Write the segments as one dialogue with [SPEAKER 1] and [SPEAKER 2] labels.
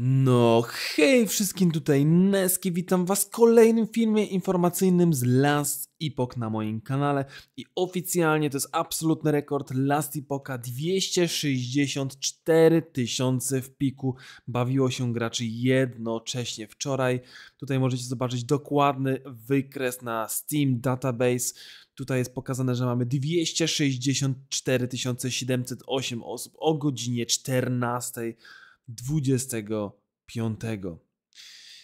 [SPEAKER 1] No hej wszystkim tutaj Neski, witam was w kolejnym filmie informacyjnym z Last Epoch na moim kanale i oficjalnie to jest absolutny rekord Last Epocha 264 tysiące w piku bawiło się graczy jednocześnie wczoraj tutaj możecie zobaczyć dokładny wykres na Steam Database Tutaj jest pokazane, że mamy 264 708 osób o godzinie 14. 25.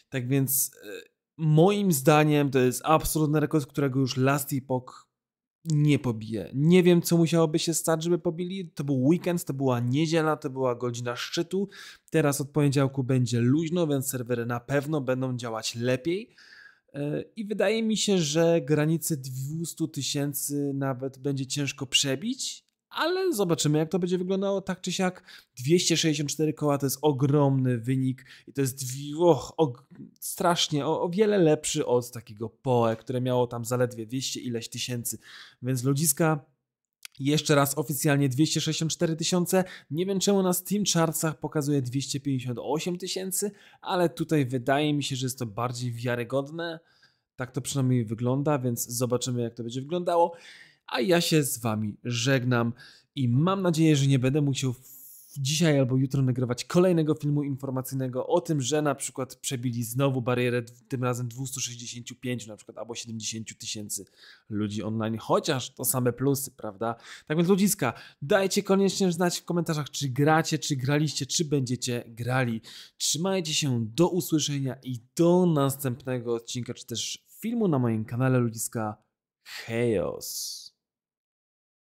[SPEAKER 1] Tak więc e, moim zdaniem to jest absolutny rekord, którego już Last Epoch nie pobije. Nie wiem, co musiałoby się stać, żeby pobili. To był weekend, to była niedziela, to była godzina szczytu. Teraz od poniedziałku będzie luźno, więc serwery na pewno będą działać lepiej. E, I wydaje mi się, że granice 200 tysięcy nawet będzie ciężko przebić, ale zobaczymy, jak to będzie wyglądało. Tak czy siak, 264 koła to jest ogromny wynik i to jest och, o, strasznie, o, o, wiele lepszy od takiego POE, które miało tam zaledwie 200 ileś tysięcy. Więc ludziska jeszcze raz oficjalnie 264 tysiące. Nie wiem czemu na Steam Chartsach pokazuje 258 tysięcy, ale tutaj wydaje mi się, że jest to bardziej wiarygodne. Tak to przynajmniej wygląda, więc zobaczymy jak to będzie wyglądało. A ja się z Wami żegnam i mam nadzieję, że nie będę musiał dzisiaj albo jutro nagrywać kolejnego filmu informacyjnego o tym, że na przykład przebili znowu barierę, tym razem 265 na przykład, albo 70 tysięcy ludzi online, chociaż to same plusy, prawda? Tak więc ludziska, dajcie koniecznie znać w komentarzach, czy gracie, czy graliście, czy będziecie grali. Trzymajcie się, do usłyszenia i do następnego odcinka, czy też filmu na moim kanale ludziska Chaos.